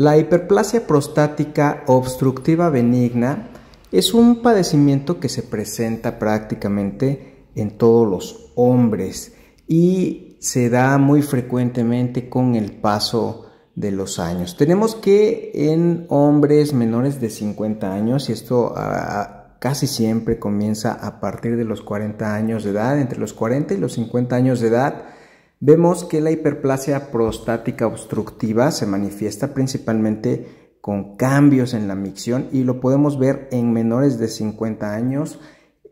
La hiperplasia prostática obstructiva benigna es un padecimiento que se presenta prácticamente en todos los hombres y se da muy frecuentemente con el paso de los años. Tenemos que en hombres menores de 50 años, y esto ah, ah, casi siempre comienza a partir de los 40 años de edad, entre los 40 y los 50 años de edad, Vemos que la hiperplasia prostática obstructiva se manifiesta principalmente con cambios en la micción y lo podemos ver en menores de 50 años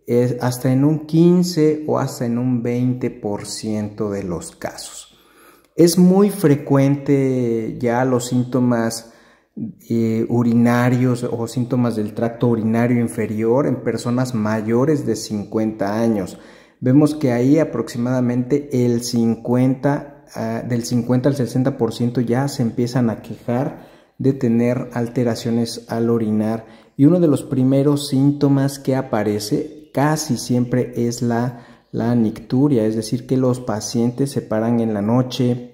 es hasta en un 15 o hasta en un 20% de los casos. Es muy frecuente ya los síntomas eh, urinarios o síntomas del tracto urinario inferior en personas mayores de 50 años vemos que ahí aproximadamente el ah, del 50 al 60% ya se empiezan a quejar de tener alteraciones al orinar y uno de los primeros síntomas que aparece casi siempre es la, la nicturia, es decir, que los pacientes se paran en la noche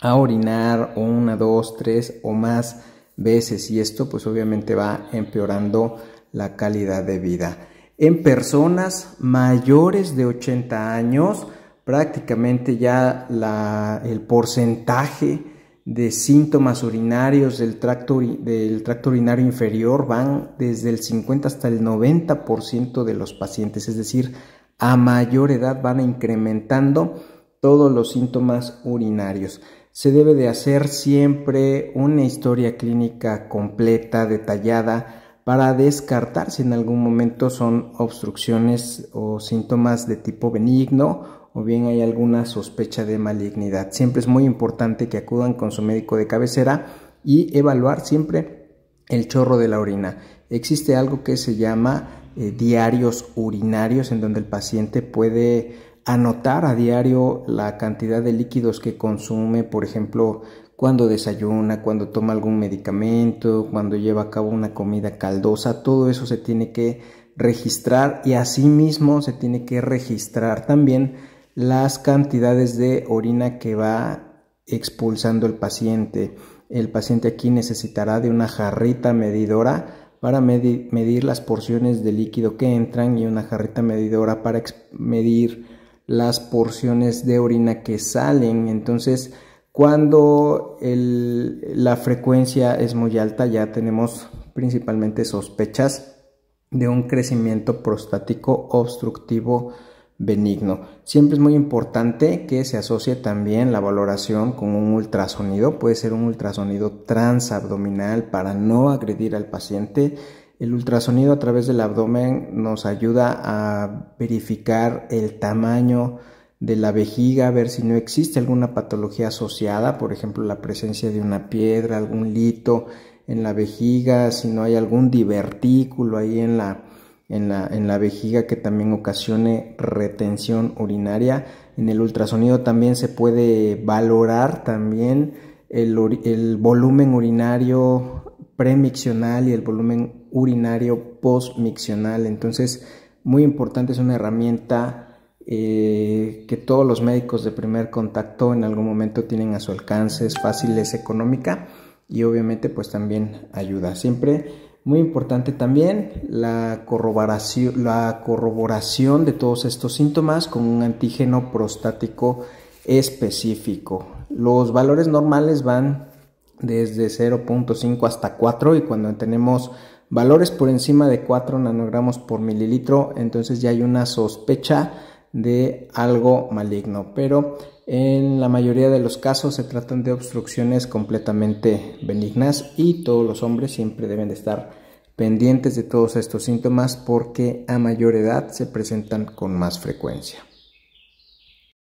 a orinar una, dos, tres o más veces y esto pues obviamente va empeorando la calidad de vida en personas mayores de 80 años, prácticamente ya el porcentaje de síntomas urinarios del tracto, del tracto urinario inferior van desde el 50 hasta el 90% de los pacientes, es decir, a mayor edad van incrementando todos los síntomas urinarios. Se debe de hacer siempre una historia clínica completa, detallada, para descartar si en algún momento son obstrucciones o síntomas de tipo benigno o bien hay alguna sospecha de malignidad. Siempre es muy importante que acudan con su médico de cabecera y evaluar siempre el chorro de la orina. Existe algo que se llama eh, diarios urinarios en donde el paciente puede anotar a diario la cantidad de líquidos que consume, por ejemplo, cuando desayuna, cuando toma algún medicamento, cuando lleva a cabo una comida caldosa, todo eso se tiene que registrar y asimismo se tiene que registrar también las cantidades de orina que va expulsando el paciente. El paciente aquí necesitará de una jarrita medidora para medir, las porciones de líquido que entran y una jarrita medidora para medir las porciones de orina que salen. Entonces, cuando la frecuencia es muy alta, ya tenemos principalmente sospechas de un crecimiento prostático obstructivo benigno. Siempre es muy importante que se asocie también la valoración con un ultrasonido, puede ser un ultrasonido transabdominal para no agredir al paciente el ultrasonido a través del abdomen nos ayuda a verificar el tamaño de la vejiga, a ver si no existe alguna patología asociada, por ejemplo la presencia de una piedra, algún lito en la vejiga, si no hay algún divertículo ahí en la, en la, vejiga que también ocasione retención urinaria. En el ultrasonido también se puede valorar también el, volumen urinario premiccional y el volumen urinario postmiccional. Entonces, muy importante, es una herramienta eh, que todos los médicos de primer contacto en algún momento tienen a su alcance, es fácil, es económica y obviamente pues también ayuda. Siempre muy importante también la corroboración, la corroboración de todos estos síntomas con un antígeno prostático específico. Los valores normales van desde 0.5 hasta 4 y cuando tenemos valores por encima de 4 nanogramos por mililitro, entonces ya hay una sospecha de algo maligno, pero en la mayoría de los casos se tratan de obstrucciones completamente benignas y todos los hombres siempre deben de estar pendientes de todos estos síntomas porque a mayor edad se presentan con más frecuencia.